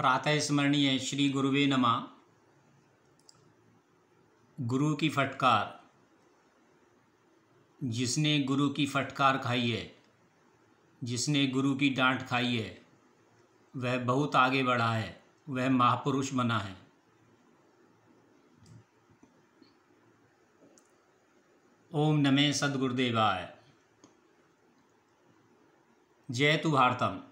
प्रातः स्मरणीय श्री गुरुवे नमा गुरु की फटकार जिसने गुरु की फटकार खाई है जिसने गुरु की डांट खाई है वह बहुत आगे बढ़ा है वह महापुरुष बना है ओम नमे सदगुरुदेवाय जय तु भारतम